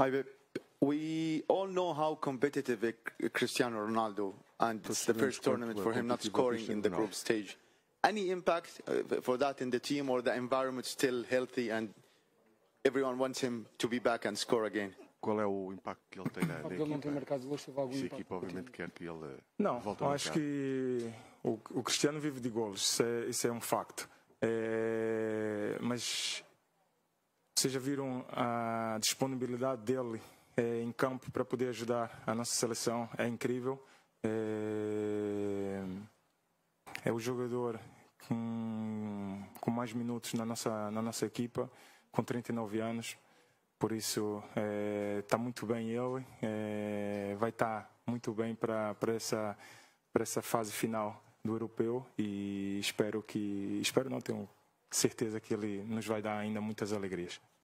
I, we all know how competitive Cristiano Ronaldo and it's the first tournament for him not scoring in the group stage. Any impact uh, for that in the team or the environment still healthy and everyone wants him to be back and score again? Qual é o impacto que ele tem na, na ele não tem marcado gols, teve algum Se a equipa obviamente quer que ele Não, acho que o, o, Cristiano vive de gols, isso é, isso é um facto. É, mas Vocês já viram a disponibilidade dele é, em campo para poder ajudar a nossa seleção. É incrível. É, é o jogador com, com, mais minutos na nossa, na nossa equipa, com 39 anos. Por isso, está eh, é, muito bem ele. É, vai estar tá muito bem para essa, essa fase final do europeu e espero que. Espero não, tenho certeza que Ele nos vai dar ainda muitas alegrias.